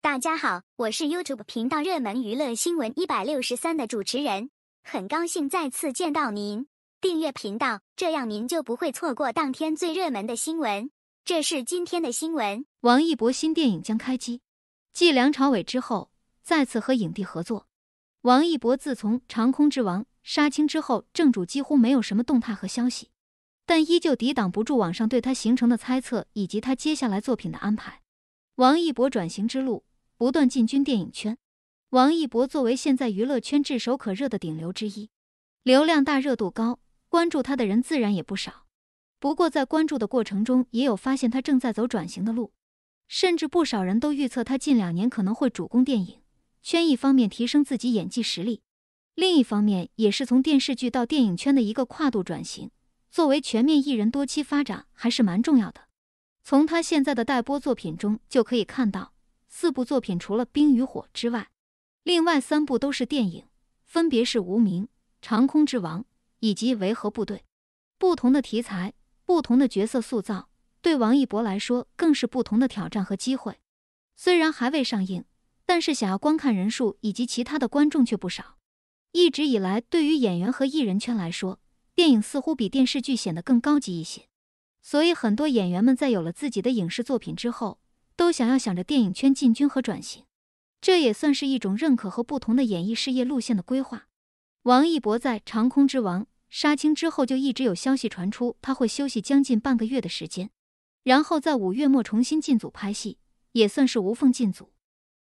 大家好，我是 YouTube 频道热门娱乐新闻一百六十三的主持人，很高兴再次见到您。订阅频道，这样您就不会错过当天最热门的新闻。这是今天的新闻：王一博新电影将开机，继梁朝伟之后再次和影帝合作。王一博自从《长空之王》杀青之后，正主几乎没有什么动态和消息，但依旧抵挡不住网上对他行程的猜测以及他接下来作品的安排。王一博转型之路，不断进军电影圈。王一博作为现在娱乐圈炙手可热的顶流之一，流量大、热度高，关注他的人自然也不少。不过在关注的过程中，也有发现他正在走转型的路，甚至不少人都预测他近两年可能会主攻电影圈，一方面提升自己演技实力，另一方面也是从电视剧到电影圈的一个跨度转型。作为全面艺人多栖发展，还是蛮重要的。从他现在的待播作品中就可以看到，四部作品除了《冰与火》之外，另外三部都是电影，分别是《无名》《长空之王》以及《维和部队》。不同的题材，不同的角色塑造，对王一博来说更是不同的挑战和机会。虽然还未上映，但是想要观看人数以及其他的观众却不少。一直以来，对于演员和艺人圈来说，电影似乎比电视剧显得更高级一些。所以，很多演员们在有了自己的影视作品之后，都想要想着电影圈进军和转型，这也算是一种认可和不同的演艺事业路线的规划。王一博在《长空之王》杀青之后，就一直有消息传出他会休息将近半个月的时间，然后在五月末重新进组拍戏，也算是无缝进组。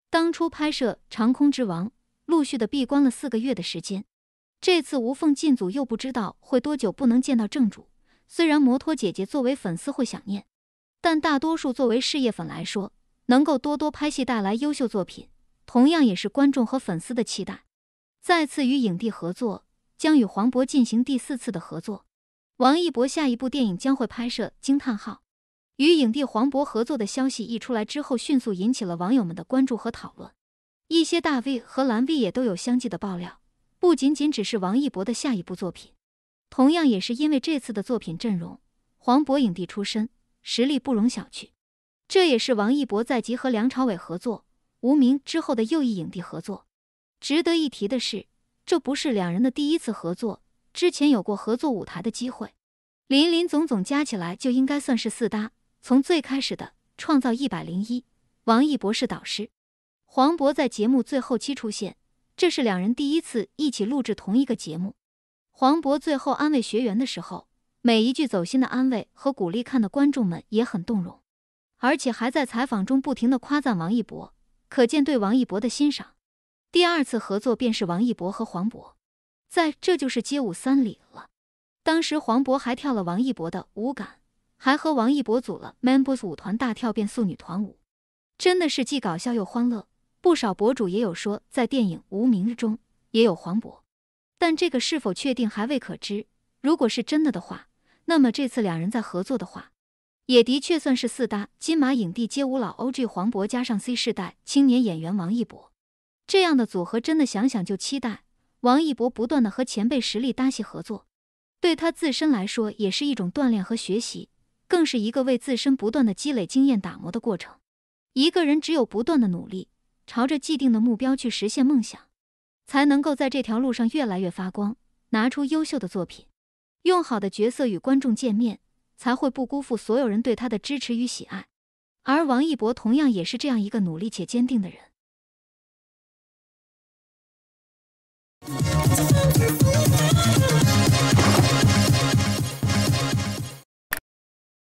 当初拍摄《长空之王》，陆续的闭关了四个月的时间，这次无缝进组又不知道会多久不能见到正主。虽然摩托姐姐作为粉丝会想念，但大多数作为事业粉来说，能够多多拍戏带来优秀作品，同样也是观众和粉丝的期待。再次与影帝合作，将与黄渤进行第四次的合作。王一博下一部电影将会拍摄《惊叹号》，与影帝黄渤合作的消息一出来之后，迅速引起了网友们的关注和讨论。一些大 V 和蓝 V 也都有相继的爆料，不仅仅只是王一博的下一部作品。同样也是因为这次的作品阵容，黄渤影帝出身，实力不容小觑。这也是王一博在集和梁朝伟合作《无名》之后的又一影帝合作。值得一提的是，这不是两人的第一次合作，之前有过合作舞台的机会，林林总总加起来就应该算是四搭。从最开始的《创造一百零一》，王一博是导师，黄渤在节目最后期出现，这是两人第一次一起录制同一个节目。黄渤最后安慰学员的时候，每一句走心的安慰和鼓励，看的观众们也很动容，而且还在采访中不停的夸赞王一博，可见对王一博的欣赏。第二次合作便是王一博和黄渤，在《这就是街舞三》里了。当时黄渤还跳了王一博的《舞感》，还和王一博组了 m e m b r o s 舞团大跳变素女团舞，真的是既搞笑又欢乐。不少博主也有说，在电影《无名》中也有黄渤。但这个是否确定还未可知。如果是真的的话，那么这次两人在合作的话，也的确算是四搭金马影帝街舞老 OG 黄渤加上 C 世代青年演员王一博这样的组合，真的想想就期待。王一博不断的和前辈实力搭戏合作，对他自身来说也是一种锻炼和学习，更是一个为自身不断的积累经验打磨的过程。一个人只有不断的努力，朝着既定的目标去实现梦想。才能够在这条路上越来越发光，拿出优秀的作品，用好的角色与观众见面，才会不辜负所有人对他的支持与喜爱。而王一博同样也是这样一个努力且坚定的人。